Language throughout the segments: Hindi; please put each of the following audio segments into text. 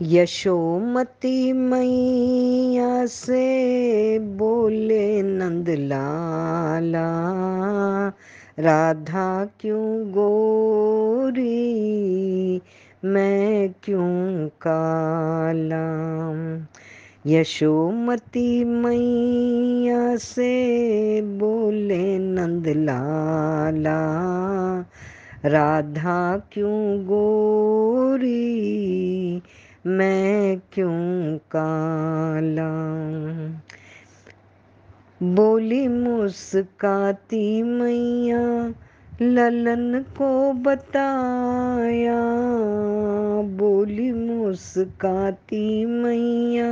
यशोमती मैया से बोले नंद लाला राधा क्यों गोरी मैं क्यों काला यशोमती मैया से बोले नंद लाला राधा क्यों गोरी मैं क्यों काला बोली मुस्काती मैया ललन को बताया बोली मुस्काती मैया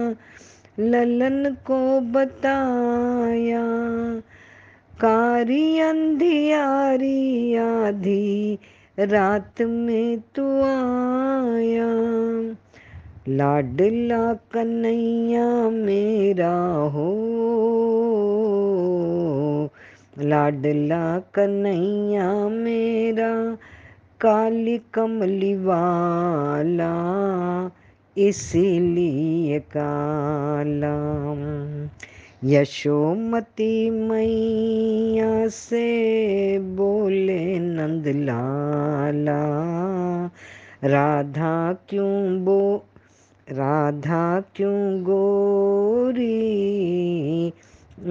ललन को बताया कारी अंधियारी आधी रात में तू आया लाडला कन्हैया मेरा हो लाडला कन्हैया मेरा काली कमली वाला इसलिए काला यशोमती मैया से बोले नंद लाला राधा क्यों बो राधा क्यों गोरी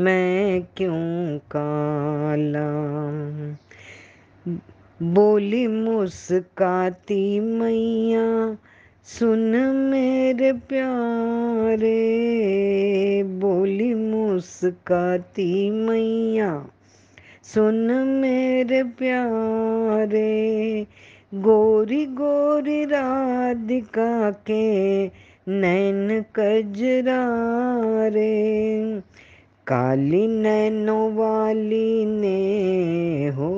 मैं क्यों काला बोली मुस्काती मैया सुन मेरे प्यारे बोली मुस्काती मैया सुन मेरे प्यारे गोरी गोरी राधिका के नैन कजरा रे काली नैनो वाली ने हो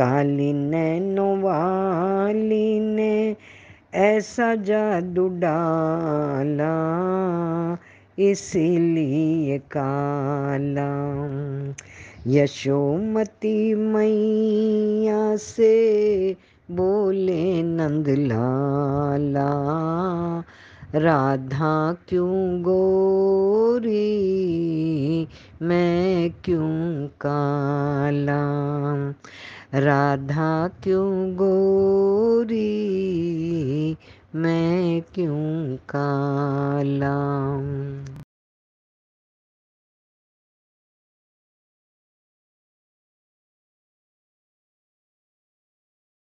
काली नैनो वाली ने ऐसा जादू डाला इसीलिए काला यशोमती मैया से बोले नंद लाला राधा क्यों गोरी मैं क्यों काला राधा क्यों गोरी मैं क्यों काला